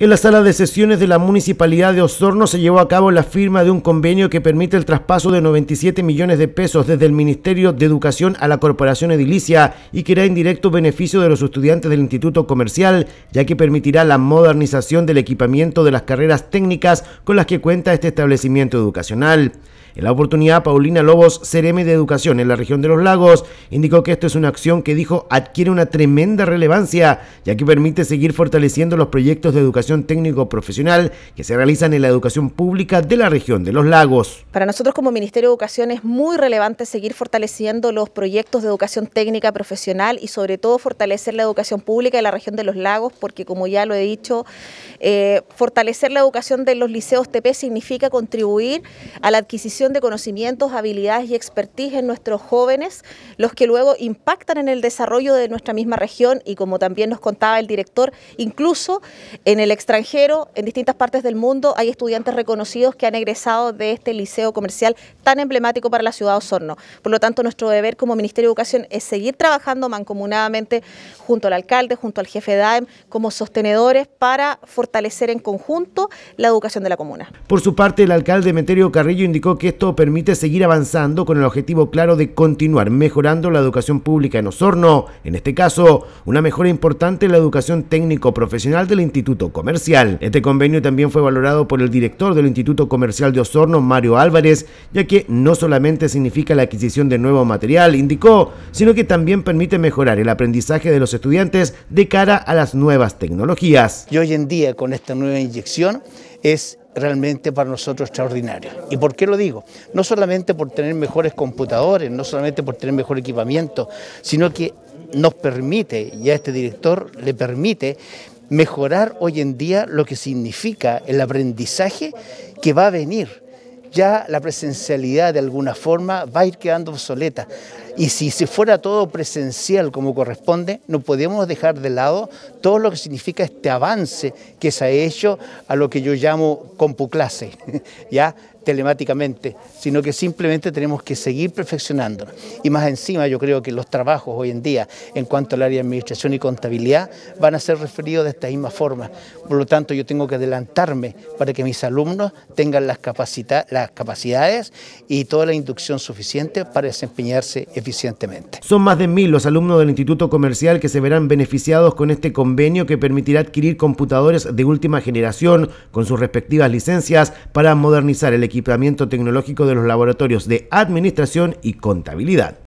En la sala de sesiones de la Municipalidad de Osorno se llevó a cabo la firma de un convenio que permite el traspaso de 97 millones de pesos desde el Ministerio de Educación a la Corporación Edilicia y que irá en directo beneficio de los estudiantes del Instituto Comercial, ya que permitirá la modernización del equipamiento de las carreras técnicas con las que cuenta este establecimiento educacional. En la oportunidad, Paulina Lobos, Cereme de Educación en la región de los lagos, indicó que esto es una acción que dijo adquiere una tremenda relevancia, ya que permite seguir fortaleciendo los proyectos de educación técnico-profesional que se realizan en la educación pública de la región de los lagos. Para nosotros como Ministerio de Educación es muy relevante seguir fortaleciendo los proyectos de educación técnica profesional y sobre todo fortalecer la educación pública de la región de los lagos porque como ya lo he dicho, eh, fortalecer la educación de los liceos TP significa contribuir a la adquisición de conocimientos, habilidades y expertise en nuestros jóvenes, los que luego impactan en el desarrollo de nuestra misma región y como también nos contaba el director, incluso en el extranjero, en distintas partes del mundo, hay estudiantes reconocidos que han egresado de este liceo comercial tan emblemático para la ciudad de Osorno. Por lo tanto, nuestro deber como Ministerio de Educación es seguir trabajando mancomunadamente junto al alcalde, junto al jefe de AEM, como sostenedores para fortalecer en conjunto la educación de la comuna. Por su parte, el alcalde Meterio Carrillo indicó que esto permite seguir avanzando con el objetivo claro de continuar mejorando la educación pública en Osorno, en este caso, una mejora importante en la educación técnico-profesional del Instituto Comercial. Este convenio también fue valorado por el director del Instituto Comercial de Osorno, Mario Álvarez, ya que no solamente significa la adquisición de nuevo material, indicó, sino que también permite mejorar el aprendizaje de los estudiantes de cara a las nuevas tecnologías. Y hoy en día con esta nueva inyección es realmente para nosotros extraordinario. ¿Y por qué lo digo? No solamente por tener mejores computadores, no solamente por tener mejor equipamiento, sino que nos permite, y a este director le permite mejorar hoy en día lo que significa el aprendizaje que va a venir. Ya la presencialidad de alguna forma va a ir quedando obsoleta. Y si se fuera todo presencial como corresponde, no podemos dejar de lado todo lo que significa este avance que se ha hecho a lo que yo llamo clase ¿ya? telemáticamente, sino que simplemente tenemos que seguir perfeccionándonos. Y más encima yo creo que los trabajos hoy en día en cuanto al área de administración y contabilidad van a ser referidos de esta misma forma. Por lo tanto yo tengo que adelantarme para que mis alumnos tengan las, las capacidades y toda la inducción suficiente para desempeñarse eficientemente. Son más de mil los alumnos del Instituto Comercial que se verán beneficiados con este convenio que permitirá adquirir computadores de última generación con sus respectivas licencias para modernizar el equipo equipamiento tecnológico de los laboratorios de Administración y Contabilidad.